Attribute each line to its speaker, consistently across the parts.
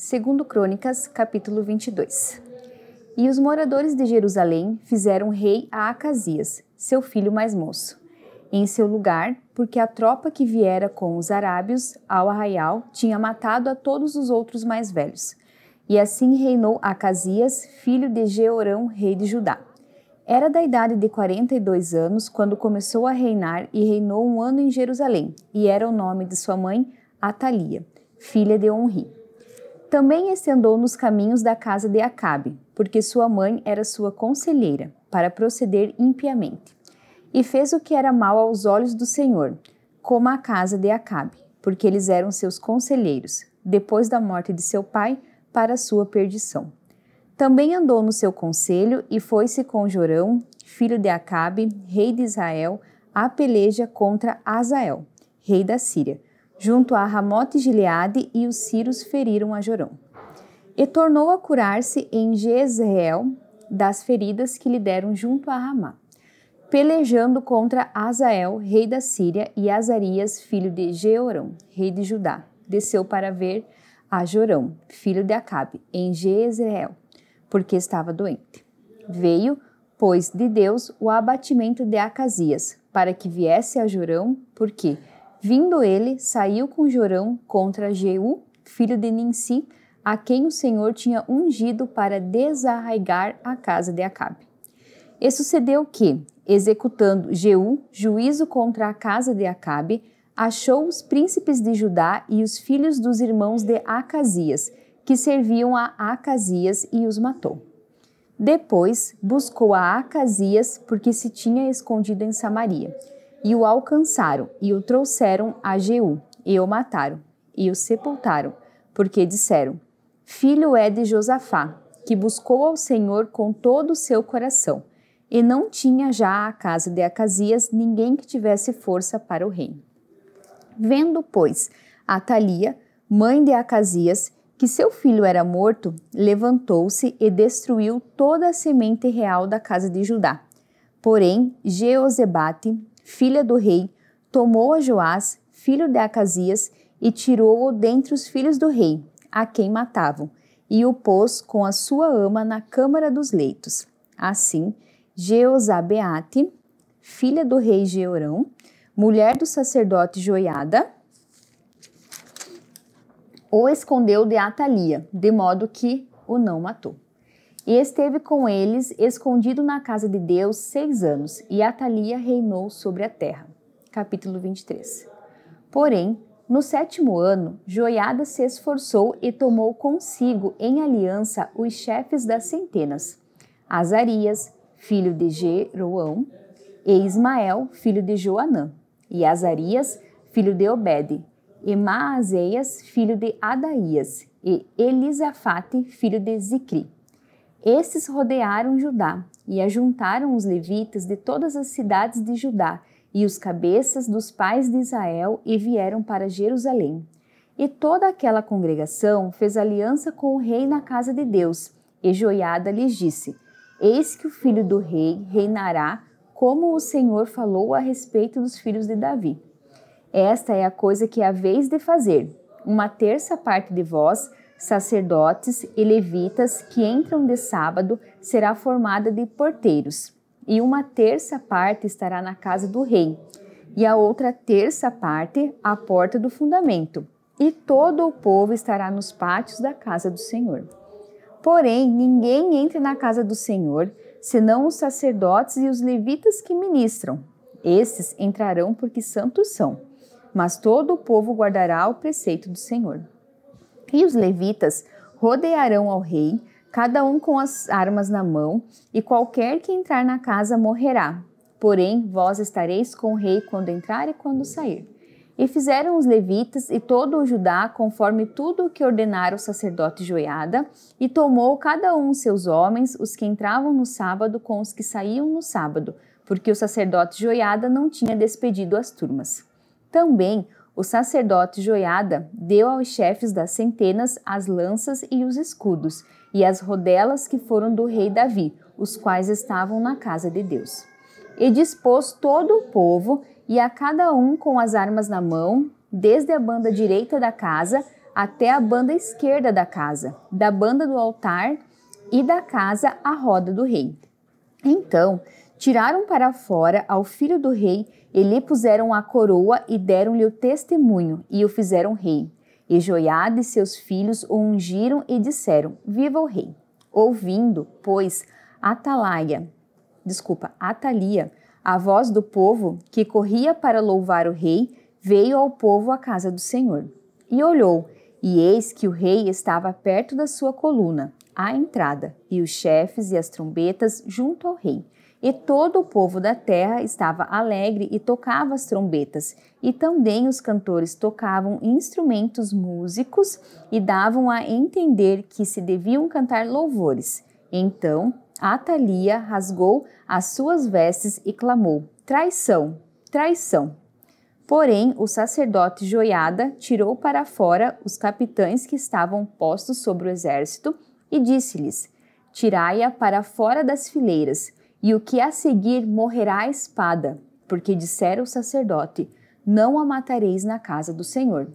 Speaker 1: segundo Crônicas, capítulo 22. E os moradores de Jerusalém fizeram rei a Acasias, seu filho mais moço, em seu lugar, porque a tropa que viera com os arábios ao arraial tinha matado a todos os outros mais velhos. E assim reinou Acasias, filho de Jeorão, rei de Judá. Era da idade de 42 anos quando começou a reinar e reinou um ano em Jerusalém, e era o nome de sua mãe Atalia, filha de Onri. Também esse andou nos caminhos da casa de Acabe, porque sua mãe era sua conselheira, para proceder impiamente. E fez o que era mal aos olhos do Senhor, como a casa de Acabe, porque eles eram seus conselheiros, depois da morte de seu pai, para sua perdição. Também andou no seu conselho e foi-se com Jorão, filho de Acabe, rei de Israel, à peleja contra Azael, rei da Síria, junto a Ramote Gileade, e os sírios feriram a Jorão. E tornou a curar-se em Jezreel das feridas que lhe deram junto a Ramá, pelejando contra Azael, rei da Síria, e Azarias, filho de Jeorão, rei de Judá. Desceu para ver a Jorão, filho de Acabe, em Jezreel, porque estava doente. Veio, pois, de Deus o abatimento de Acasias, para que viesse a Jorão, porque Vindo ele, saiu com Jorão contra Jeú, filho de Ninsi, a quem o Senhor tinha ungido para desarraigar a casa de Acabe. E sucedeu que, executando Jeú juízo contra a casa de Acabe, achou os príncipes de Judá e os filhos dos irmãos de Acasias, que serviam a Acasias, e os matou. Depois buscou a Acasias, porque se tinha escondido em Samaria e o alcançaram, e o trouxeram a Jeú, e o mataram, e o sepultaram, porque disseram: Filho é de Josafá, que buscou ao Senhor com todo o seu coração, e não tinha já a casa de Acasias ninguém que tivesse força para o reino. Vendo, pois, Atalia, mãe de Acasias, que seu filho era morto, levantou-se e destruiu toda a semente real da casa de Judá. Porém, Jeozebate, filha do rei, tomou a Joás, filho de Acasias, e tirou-o dentre os filhos do rei, a quem matavam, e o pôs com a sua ama na câmara dos leitos. Assim, Jeozabeate, filha do rei Georão, mulher do sacerdote Joiada, o escondeu de Atalia, de modo que o não matou. E esteve com eles, escondido na casa de Deus, seis anos, e Atalia reinou sobre a terra. Capítulo 23. Porém, no sétimo ano, Joiada se esforçou e tomou consigo em aliança os chefes das centenas, Azarias, filho de Jeroão, e Ismael, filho de Joanã, e Azarias, filho de Obed, e Maazeias, filho de Adaías, e Elisafate, filho de Zicri estes rodearam Judá e ajuntaram os levitas de todas as cidades de Judá e os cabeças dos pais de Israel e vieram para Jerusalém. E toda aquela congregação fez aliança com o rei na casa de Deus. E Joiada lhes disse: Eis que o filho do rei reinará, como o Senhor falou a respeito dos filhos de Davi. Esta é a coisa que haveis de fazer. Uma terça parte de vós sacerdotes e levitas que entram de sábado será formada de porteiros, e uma terça parte estará na casa do rei, e a outra terça parte à porta do fundamento, e todo o povo estará nos pátios da casa do Senhor. Porém, ninguém entre na casa do Senhor, senão os sacerdotes e os levitas que ministram. Esses entrarão porque santos são, mas todo o povo guardará o preceito do Senhor. E os levitas rodearão ao rei, cada um com as armas na mão, e qualquer que entrar na casa morrerá. Porém, vós estareis com o rei quando entrar e quando sair. E fizeram os levitas e todo o Judá conforme tudo o que ordenara o sacerdote Joiada, e tomou cada um seus homens, os que entravam no sábado com os que saíam no sábado, porque o sacerdote Joiada não tinha despedido as turmas. Também o sacerdote Joiada deu aos chefes das centenas as lanças e os escudos, e as rodelas que foram do rei Davi, os quais estavam na casa de Deus. E dispôs todo o povo, e a cada um com as armas na mão, desde a banda direita da casa até a banda esquerda da casa, da banda do altar e da casa à roda do rei. Então tiraram para fora ao filho do rei e lhe puseram a coroa e deram-lhe o testemunho e o fizeram rei. E Joiada e seus filhos o ungiram e disseram: Viva o rei! Ouvindo, pois, Atalaia, desculpa, Atalia, a voz do povo que corria para louvar o rei, veio ao povo à casa do Senhor. E olhou, e eis que o rei estava perto da sua coluna, à entrada, e os chefes e as trombetas junto ao rei. E todo o povo da terra estava alegre e tocava as trombetas, e também os cantores tocavam instrumentos músicos e davam a entender que se deviam cantar louvores. Então Atalia rasgou as suas vestes e clamou: Traição, traição! Porém, o sacerdote Joiada tirou para fora os capitães que estavam postos sobre o exército e disse-lhes: Tirai-a para fora das fileiras e o que a seguir morrerá à espada, porque dissera o sacerdote: Não a matareis na casa do Senhor.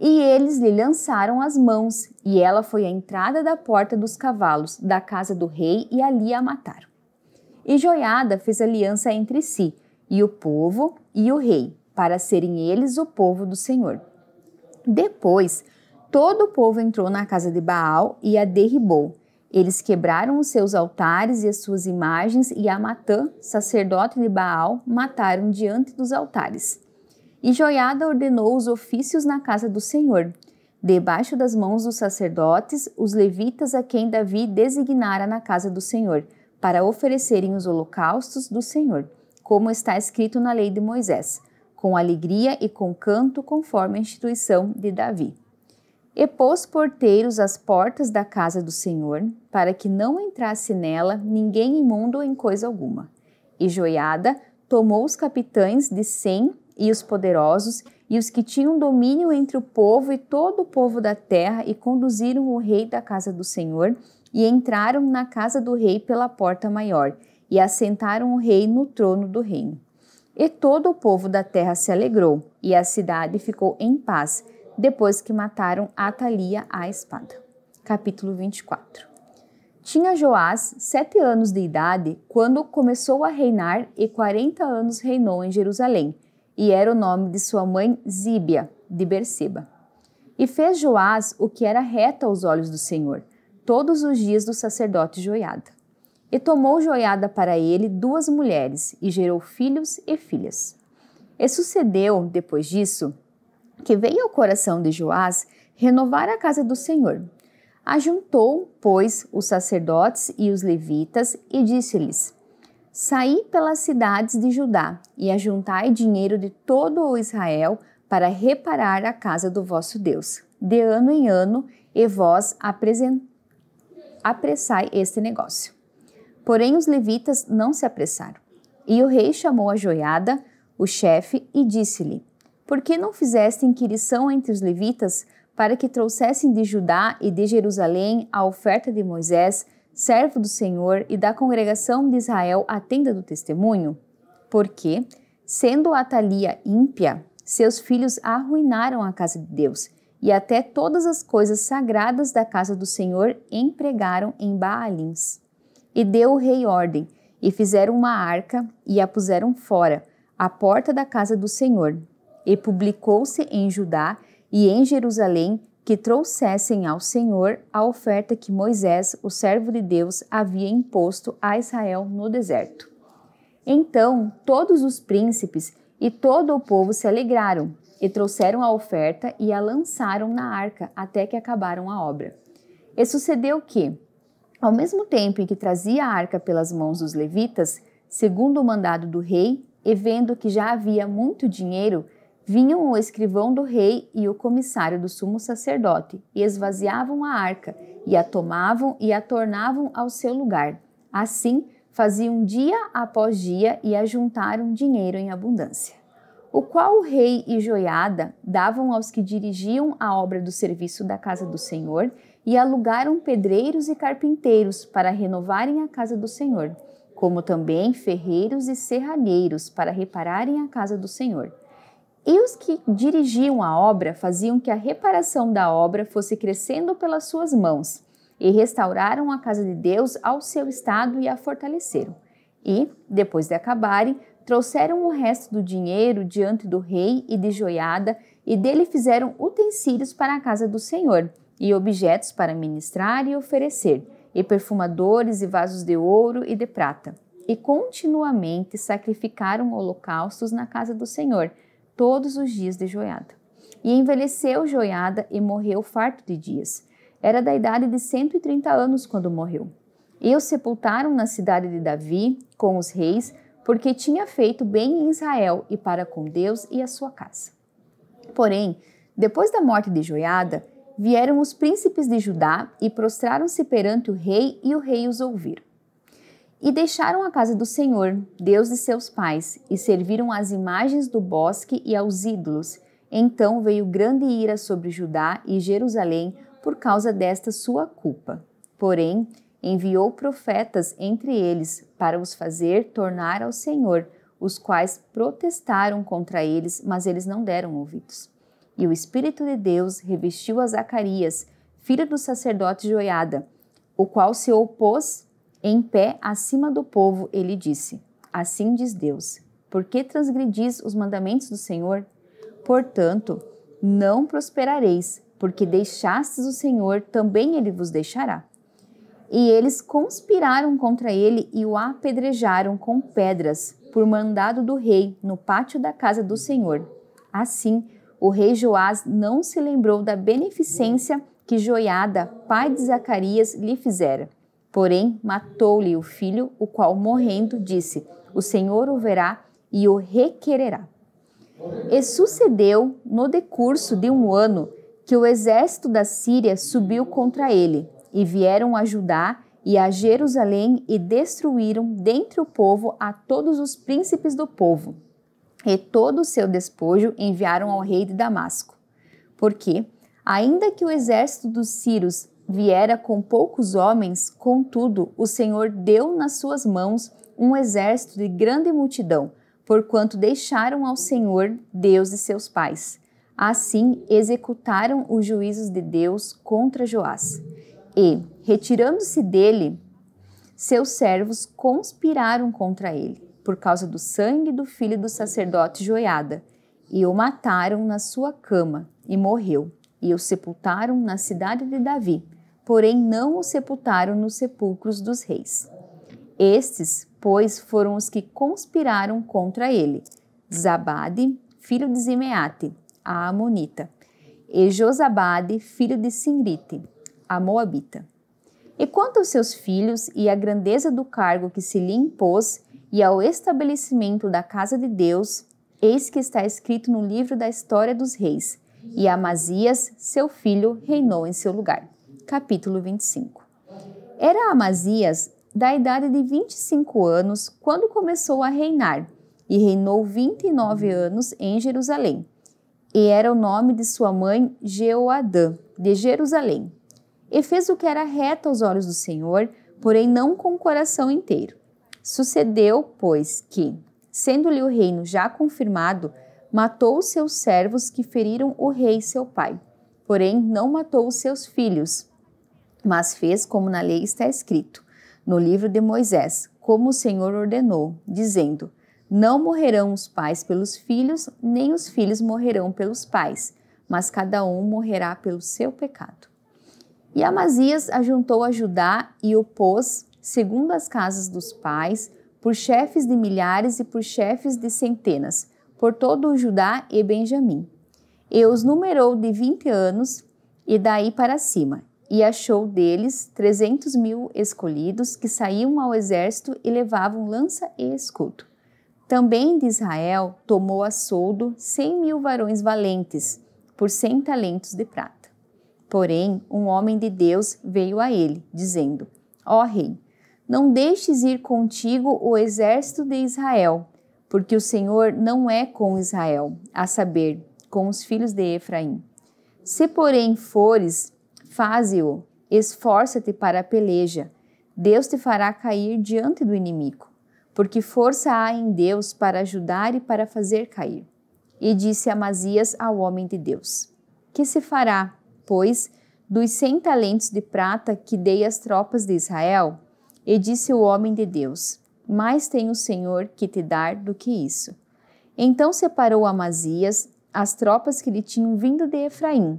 Speaker 1: E eles lhe lançaram as mãos, e ela foi à entrada da porta dos cavalos da casa do rei, e ali a mataram. E Joiada fez aliança entre si, e o povo e o rei, para serem eles o povo do Senhor. Depois, todo o povo entrou na casa de Baal e a derribou, eles quebraram os seus altares e as suas imagens, e Amatã, sacerdote de Baal, mataram diante dos altares. E Joiada ordenou os ofícios na casa do Senhor, debaixo das mãos dos sacerdotes, os levitas a quem Davi designara na casa do Senhor, para oferecerem os holocaustos do Senhor, como está escrito na lei de Moisés, com alegria e com canto, conforme a instituição de Davi. E pôs porteiros às portas da casa do Senhor, para que não entrasse nela ninguém imundo em coisa alguma. E Joiada tomou os capitães de Sem e os poderosos, e os que tinham domínio entre o povo e todo o povo da terra, e conduziram o rei da casa do Senhor, e entraram na casa do rei pela porta maior, e assentaram o rei no trono do reino. E todo o povo da terra se alegrou, e a cidade ficou em paz, depois que mataram Atalia à espada. Capítulo 24 Tinha Joás sete anos de idade quando começou a reinar e quarenta anos reinou em Jerusalém, e era o nome de sua mãe Zíbia, de Berseba. E fez Joás o que era reto aos olhos do Senhor, todos os dias do sacerdote Joiada. E tomou Joiada para ele duas mulheres, e gerou filhos e filhas. E sucedeu, depois disso, que veio ao coração de Joás renovar a casa do Senhor. Ajuntou, pois, os sacerdotes e os levitas e disse-lhes: Saí pelas cidades de Judá e ajuntai dinheiro de todo o Israel para reparar a casa do vosso Deus, de ano em ano, e vós apressai este negócio. Porém, os levitas não se apressaram. E o rei chamou a joiada, o chefe, e disse-lhe: por que não fizeste inquirição entre os levitas, para que trouxessem de Judá e de Jerusalém a oferta de Moisés, servo do Senhor, e da congregação de Israel a tenda do testemunho? Porque, sendo Atalia ímpia, seus filhos arruinaram a casa de Deus, e até todas as coisas sagradas da casa do Senhor empregaram em Baalins. E deu o rei ordem, e fizeram uma arca, e a puseram fora, à porta da casa do Senhor, e publicou-se em Judá e em Jerusalém que trouxessem ao Senhor a oferta que Moisés, o servo de Deus, havia imposto a Israel no deserto. Então todos os príncipes e todo o povo se alegraram e trouxeram a oferta e a lançaram na arca até que acabaram a obra. E sucedeu que, ao mesmo tempo em que trazia a arca pelas mãos dos levitas, segundo o mandado do rei, e vendo que já havia muito dinheiro, vinham o escrivão do rei e o comissário do sumo sacerdote, e esvaziavam a arca, e a tomavam e a tornavam ao seu lugar. Assim, faziam dia após dia e ajuntaram dinheiro em abundância. O qual o rei e Joiada davam aos que dirigiam a obra do serviço da casa do Senhor, e alugaram pedreiros e carpinteiros para renovarem a casa do Senhor, como também ferreiros e serralheiros para repararem a casa do Senhor e os que dirigiam a obra faziam que a reparação da obra fosse crescendo pelas suas mãos, e restauraram a casa de Deus ao seu estado e a fortaleceram. E, depois de acabarem, trouxeram o resto do dinheiro diante do rei e de Joiada, e dele fizeram utensílios para a casa do Senhor, e objetos para ministrar e oferecer, e perfumadores e vasos de ouro e de prata. E continuamente sacrificaram holocaustos na casa do Senhor, todos os dias de joiada. E envelheceu joiada e morreu farto de dias. Era da idade de 130 anos quando morreu. E o sepultaram na cidade de Davi, com os reis, porque tinha feito bem em Israel e para com Deus e a sua casa. Porém, depois da morte de Joiada, vieram os príncipes de Judá e prostraram-se perante o rei, e o rei os ouviram. E deixaram a casa do Senhor, Deus de seus pais, e serviram às imagens do bosque e aos ídolos. Então veio grande ira sobre Judá e Jerusalém por causa desta sua culpa. Porém, enviou profetas entre eles para os fazer tornar ao Senhor, os quais protestaram contra eles, mas eles não deram ouvidos. E o Espírito de Deus revestiu a Zacarias, filho do sacerdote Joiada, o qual se opôs em pé, acima do povo, ele disse: Assim diz Deus: Por que transgredis os mandamentos do Senhor? Portanto, não prosperareis, porque deixastes o Senhor, também ele vos deixará. E eles conspiraram contra ele e o apedrejaram com pedras, por mandado do rei, no pátio da casa do Senhor. Assim, o rei Joás não se lembrou da beneficência que Joiada, pai de Zacarias, lhe fizera. Porém, matou-lhe o filho, o qual, morrendo, disse: O Senhor o verá e o requererá. E sucedeu no decurso de um ano que o exército da Síria subiu contra ele, e vieram a Judá e a Jerusalém e destruíram dentre o povo a todos os príncipes do povo. E todo o seu despojo enviaram ao rei de Damasco. Porque, ainda que o exército dos Círios viera com poucos homens, contudo, o Senhor deu nas suas mãos um exército de grande multidão, porquanto deixaram ao Senhor, Deus e seus pais. Assim executaram os juízos de Deus contra Joás. E, retirando-se dele, seus servos conspiraram contra ele, por causa do sangue do filho do sacerdote Joiada, e o mataram na sua cama, e morreu, e o sepultaram na cidade de Davi porém não o sepultaram nos sepulcros dos reis. Estes, pois, foram os que conspiraram contra ele: Zabade, filho de Zimeate, a Amonita, e Josabade, filho de Singrite, a Moabita. E quanto aos seus filhos e à grandeza do cargo que se lhe impôs e ao estabelecimento da casa de Deus, eis que está escrito no livro da história dos reis, e Amazias, seu filho, reinou em seu lugar capítulo 25. Era Amazias da idade de 25 anos quando começou a reinar, e reinou 29 anos em Jerusalém. E era o nome de sua mãe Jeoadã, de Jerusalém. E fez o que era reto aos olhos do Senhor, porém não com o coração inteiro. Sucedeu, pois, que, sendo-lhe o reino já confirmado, matou os seus servos que feriram o rei seu pai. Porém, não matou os seus filhos, mas fez como na lei está escrito, no livro de Moisés, como o Senhor ordenou, dizendo: Não morrerão os pais pelos filhos, nem os filhos morrerão pelos pais, mas cada um morrerá pelo seu pecado. E Amazias ajuntou a Judá e o pôs, segundo as casas dos pais, por chefes de milhares e por chefes de centenas, por todo o Judá e Benjamim. E os numerou de vinte anos e daí para cima, e achou deles 300 mil escolhidos que saíam ao exército e levavam lança e escudo. Também de Israel tomou a soldo 100 mil varões valentes, por 100 talentos de prata. Porém, um homem de Deus veio a ele, dizendo: Ó rei, não deixes ir contigo o exército de Israel, porque o Senhor não é com Israel, a saber, com os filhos de Efraim. Se, porém, fores Faze-o, esforça-te para a peleja. Deus te fará cair diante do inimigo, porque força há em Deus para ajudar e para fazer cair. E disse Amazias ao homem de Deus: Que se fará, pois, dos cem talentos de prata que dei às tropas de Israel? E disse o homem de Deus: Mais tem o Senhor que te dar do que isso. Então separou Amazias as tropas que lhe tinham vindo de Efraim,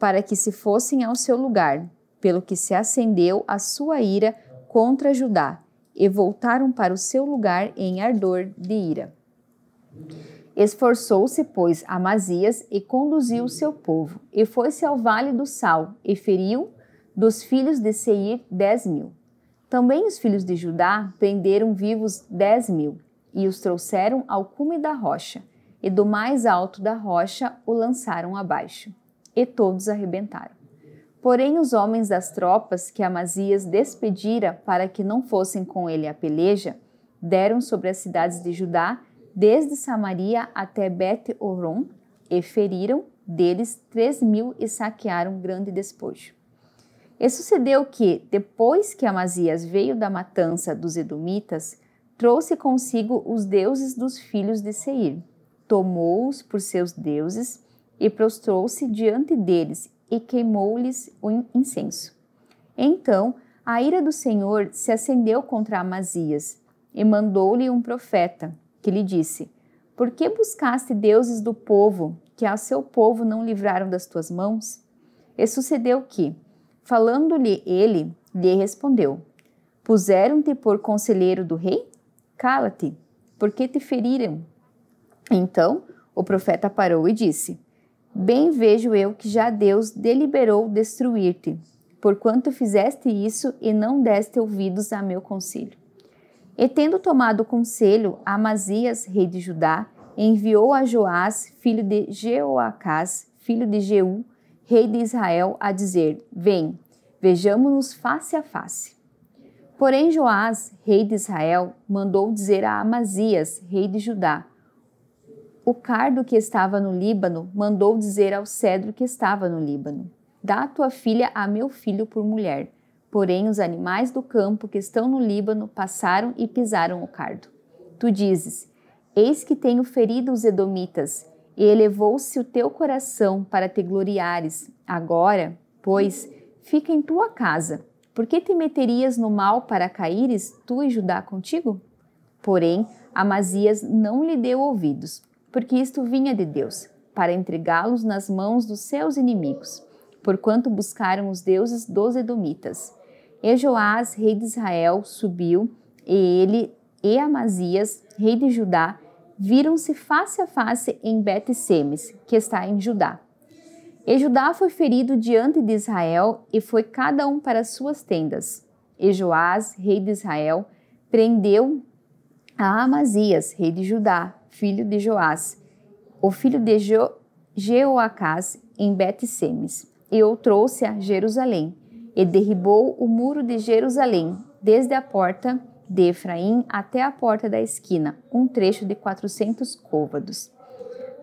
Speaker 1: para que se fossem ao seu lugar, pelo que se acendeu a sua ira contra Judá, e voltaram para o seu lugar em ardor de ira. Esforçou-se, pois, Amazias e conduziu o seu povo, e foi-se ao vale do Sal, e feriu dos filhos de Seir dez mil. Também os filhos de Judá prenderam vivos dez mil, e os trouxeram ao cume da rocha, e do mais alto da rocha o lançaram abaixo e todos arrebentaram. Porém, os homens das tropas que Amazias despedira para que não fossem com ele à peleja, deram sobre as cidades de Judá, desde Samaria até Bet-Horon, e feriram deles três mil e saquearam grande despojo. E sucedeu que, depois que Amazias veio da matança dos Edomitas, trouxe consigo os deuses dos filhos de Seir, tomou-os por seus deuses e prostrou-se diante deles e queimou-lhes o incenso. Então a ira do Senhor se acendeu contra Amazias e mandou-lhe um profeta, que lhe disse: Por que buscaste deuses do povo que a seu povo não livraram das tuas mãos? E sucedeu que, falando-lhe ele, lhe respondeu: Puseram-te por conselheiro do rei? Cala-te, porque te feriram. Então o profeta parou e disse: Bem vejo eu que já Deus deliberou destruir-te, porquanto fizeste isso e não deste ouvidos a meu conselho. E tendo tomado conselho, Amazias, rei de Judá, enviou a Joás, filho de Jeoacás, filho de Jeú, rei de Israel, a dizer: Vem, vejamos nos face a face. Porém, Joás, rei de Israel, mandou dizer a Amazias, rei de Judá: o cardo que estava no Líbano mandou dizer ao cedro que estava no Líbano: Dá a tua filha a meu filho por mulher. Porém, os animais do campo que estão no Líbano passaram e pisaram o cardo. Tu dizes: Eis que tenho ferido os Edomitas, e elevou-se o teu coração para te gloriares. Agora, pois, fica em tua casa. Por que te meterias no mal para caíres, tu e Judá contigo? Porém, Amazias não lhe deu ouvidos porque isto vinha de Deus, para entregá-los nas mãos dos seus inimigos, porquanto buscaram os deuses dos Edomitas. E Joás, rei de Israel, subiu, e ele e Amazias, rei de Judá, viram-se face a face em Bet-Semes, que está em Judá. E Judá foi ferido diante de Israel, e foi cada um para suas tendas. E Joás, rei de Israel, prendeu a Amazias, rei de Judá, filho de Joás, o filho de jo, Jeoacás, em Bet-Semes, e o trouxe a Jerusalém, e derribou o muro de Jerusalém, desde a porta de Efraim até a porta da esquina, um trecho de quatrocentos côvados.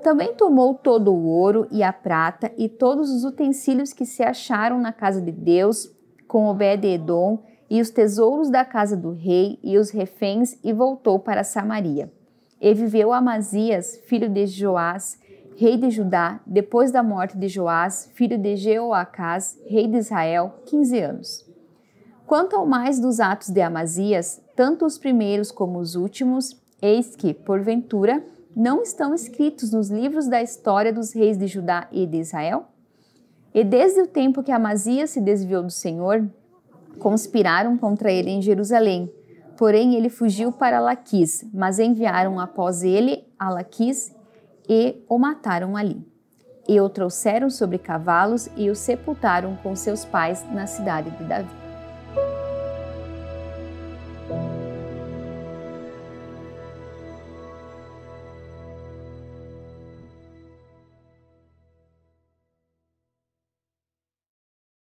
Speaker 1: Também tomou todo o ouro e a prata e todos os utensílios que se acharam na casa de Deus, com Obed-edom, e os tesouros da casa do rei e os reféns, e voltou para Samaria. E viveu Amazias, filho de Joás, rei de Judá, depois da morte de Joás, filho de Jeoacás, rei de Israel, 15 anos. Quanto ao mais dos atos de Amazias, tanto os primeiros como os últimos, eis que, porventura, não estão escritos nos livros da história dos reis de Judá e de Israel? E desde o tempo que Amazias se desviou do Senhor, conspiraram contra ele em Jerusalém, Porém, ele fugiu para Laquis, mas enviaram após ele a Laquis e o mataram ali. E o trouxeram sobre cavalos e o sepultaram com seus pais na cidade de Davi.